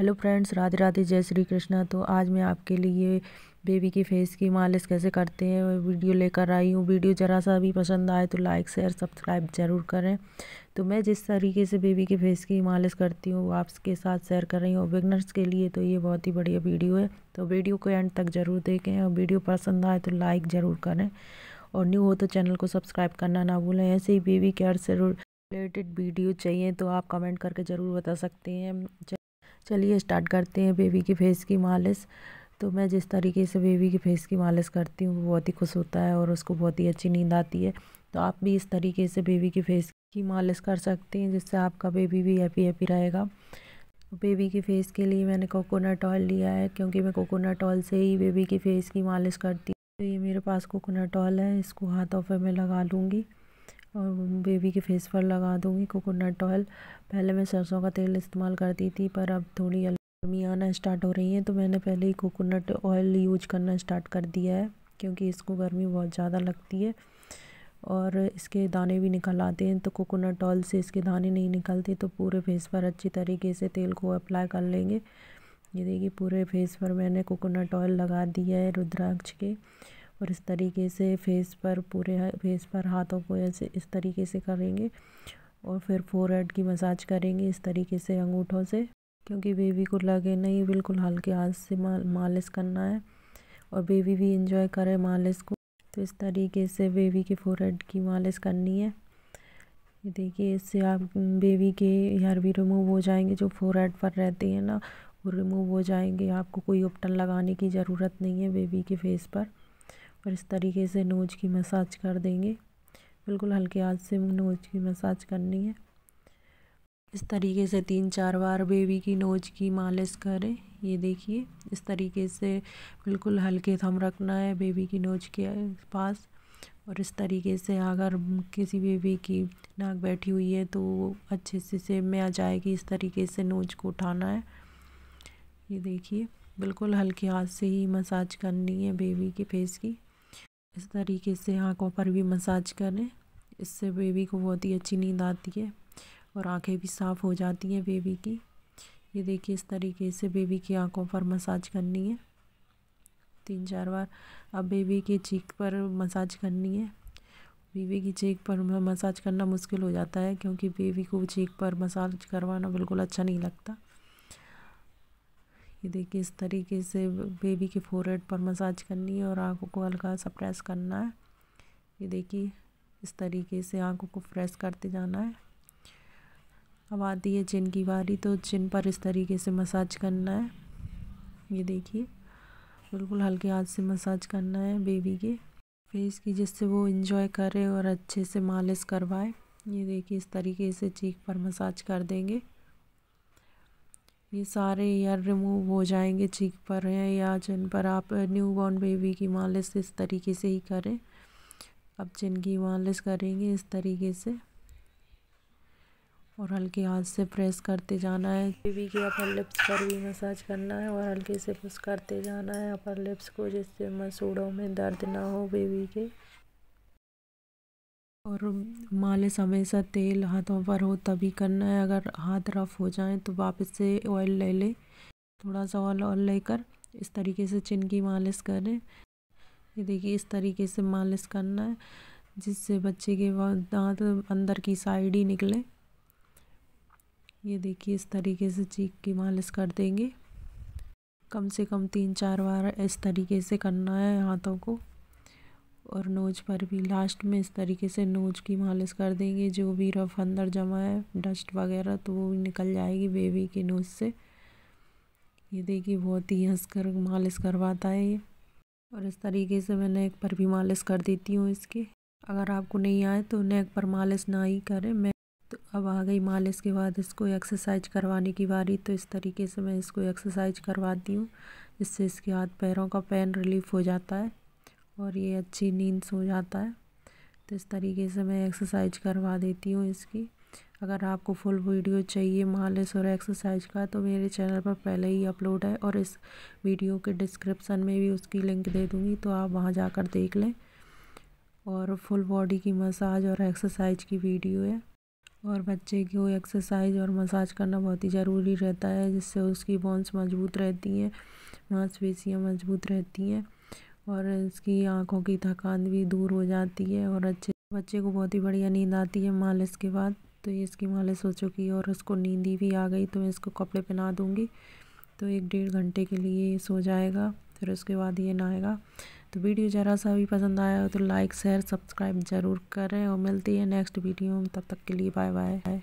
hello friends Radhe Radhe जय श्री कृष्णा तो आज मैं आपके लिए बेबी के फेस की मालिश कैसे करते हैं वीडियो लेकर आई हूँ वीडियो ज़रा सा भी पसंद आए तो लाइक शेयर सब्सक्राइब ज़रूर करें तो मैं जिस तरीके से बेबी के फेस की मालिश करती हूँ वो आपके साथ शेयर कर रही हूँ बिगनर्स के लिए तो ये बहुत ही बढ़िया वीडियो है तो वीडियो को एंड तक ज़रूर देखें और वीडियो पसंद आए तो लाइक ज़रूर करें और न्यू हो तो चैनल को सब्सक्राइब करना ना भूलें ऐसे ही बेबी केयर से रिलेटेड वीडियो चाहिए तो आप कमेंट करके ज़रूर बता सकते हैं चलिए स्टार्ट करते हैं बेबी के फेस की मालिश तो मैं जिस तरीके से बेबी के फेस की मालिश करती हूँ वो बहुत ही खुश होता है और उसको बहुत ही अच्छी नींद आती है तो आप भी इस तरीके से बेबी के फेस की मालिश कर सकते हैं जिससे आपका बेबी भी हैप्पी हैप्पी रहेगा बेबी के फेस के लिए मैंने कोकोनट ऑयल लिया है क्योंकि मैं कोकोनट ऑयल से ही बेबी के फेस की मालिश करती हूँ तो ये मेरे पास कोकोनट ऑयल है इसको हाथों पर मैं लगा लूँगी और बेबी के फेस पर लगा दूँगी कोकोनट ऑयल पहले मैं सरसों का तेल इस्तेमाल करती थी पर अब थोड़ी गर्मी आना स्टार्ट हो रही है तो मैंने पहले ही कोकोनट ऑयल यूज करना स्टार्ट कर दिया है क्योंकि इसको गर्मी बहुत ज़्यादा लगती है और इसके दाने भी निकल आते हैं तो कोकोनट ऑयल से इसके दाने नहीं निकलते तो पूरे फेस पर अच्छी तरीके से तेल को अप्लाई कर लेंगे ये देखिए पूरे फेस पर मैंने कोकोनट ऑयल लगा दिया है रुद्राक्ष के और इस तरीके से फेस पर पूरे फेस पर हाथों को ऐसे इस तरीके से करेंगे और फिर फोर हेड की मसाज करेंगे इस तरीके से अंगूठों से क्योंकि बेबी को लगे नहीं बिल्कुल हल्के हाथ से मालिश करना है और बेबी भी इंजॉय करे मालिश को तो इस तरीके से बेबी के फोर की मालिश करनी है ये देखिए इससे आप बेबी के हेयर भी रिमूव हो जाएंगे जो फोर पर रहते हैं ना वो रिमूव हो जाएंगे आपको कोई उपटन लगाने की ज़रूरत नहीं है बेबी के फेस पर और इस तरीके से नोज की मसाज कर देंगे बिल्कुल हल्के हाथ से नोज की मसाज करनी है इस तरीके से तीन चार बार बेबी की नोज की मालिश करें ये देखिए इस तरीके से बिल्कुल हल्के थम रखना है बेबी की नोज के पास और इस तरीके से अगर किसी बेबी की नाक बैठी हुई है तो अच्छे से से में आ जाएगी इस तरीके से नोज को उठाना है ये देखिए बिल्कुल हल्के हाथ से ही मसाज करनी है बेबी के फेस की इस तरीके से आँखों पर भी मसाज करें इससे बेबी को बहुत ही अच्छी नींद आती है और आंखें भी साफ़ हो जाती हैं बेबी की ये देखिए इस तरीके से बेबी की आंखों पर मसाज करनी है तीन चार बार अब बेबी के चीक पर मसाज करनी है बेबी की चीक पर मसाज करना मुश्किल हो जाता है क्योंकि बेबी को चीक पर मसाज करवाना बिल्कुल अच्छा नहीं लगता ये देखिए इस तरीके से बेबी के फोरहेड पर मसाज करनी है और आंखों को हल्का सा प्रेस करना है ये देखिए इस तरीके से आंखों को प्रेस करते जाना है अब आती है चिन की बारी तो चिन पर इस तरीके से मसाज करना है ये देखिए बिल्कुल हल्के हाथ से मसाज करना है बेबी के फेस की जिससे वो इंजॉय करे और अच्छे से मालिश करवाए ये देखिए इस तरीके से चीख पर मसाज कर देंगे ये सारे हेयर रिमूव हो जाएंगे चीक पर हैं या जिन पर आप न्यू बॉर्न बेबी की मालिश इस तरीके से ही करें अब जिनकी मालिश करेंगे इस तरीके से और हल्के हाथ से प्रेस करते जाना है बेबी के अपर लिप्स पर भी मसाज करना है और हल्के से पुश करते जाना है अपर लिप्स को जिससे मसूड़ों में दर्द ना हो बेबी के और मालिश हमेशा तेल हाथों पर हो तभी करना है अगर हाथ रफ़ हो जाए तो वापस से ऑयल ले लें थोड़ा सा ऑयल और लेकर इस तरीके से चिन की मालिश करें ये देखिए इस तरीके से मालिश करना है जिससे बच्चे के दांत अंदर की साइड ही निकले ये देखिए इस तरीके से चीख की मालिश कर देंगे कम से कम तीन चार बार इस तरीके से करना है हाथों को और नोज पर भी लास्ट में इस तरीके से नोज की मालिश कर देंगे जो भी रफ अंदर जमा है डस्ट वगैरह तो वो भी निकल जाएगी बेबी के नोज से ये देखिए बहुत ही हंस कर मालिश करवाता है ये और इस तरीके से मैं नेक पर भी मालिश कर देती हूँ इसकी अगर आपको नहीं आए तो नेक पर मालिश ना ही करें मैं तो अब आ गई मालिश के बाद इसको एक्सरसाइज करवाने की बारी तो इस तरीके से मैं इसको एक्सरसाइज करवाती हूँ जिससे इसके हाथ पैरों का पेन रिलीफ हो जाता है और ये अच्छी नींद सो जाता है तो इस तरीके से मैं एक्सरसाइज करवा देती हूँ इसकी अगर आपको फुल वीडियो चाहिए मालिश और एक्सरसाइज का तो मेरे चैनल पर पहले ही अपलोड है और इस वीडियो के डिस्क्रिप्शन में भी उसकी लिंक दे दूँगी तो आप वहाँ जाकर देख लें और फुल बॉडी की मसाज और एक्सरसाइज की वीडियो है और बच्चे को एक्सरसाइज और मसाज करना बहुत ही ज़रूरी रहता है जिससे उसकी बोन्स मजबूत रहती हैं मांसपेशियाँ मजबूत रहती हैं और इसकी आँखों की थकान भी दूर हो जाती है और अच्छे बच्चे को बहुत ही बढ़िया नींद आती है मालिश के बाद तो ये इसकी मालिश हो चुकी है और उसको नींदी भी आ गई तो मैं इसको कपड़े पहना दूँगी तो एक डेढ़ घंटे के लिए सो जाएगा फिर उसके बाद ये नहाएगा तो वीडियो ज़रा सा भी पसंद आया हो तो लाइक शेयर सब्सक्राइब ज़रूर करें और मिलती है नेक्स्ट वीडियो में तब तक के लिए बाय बाय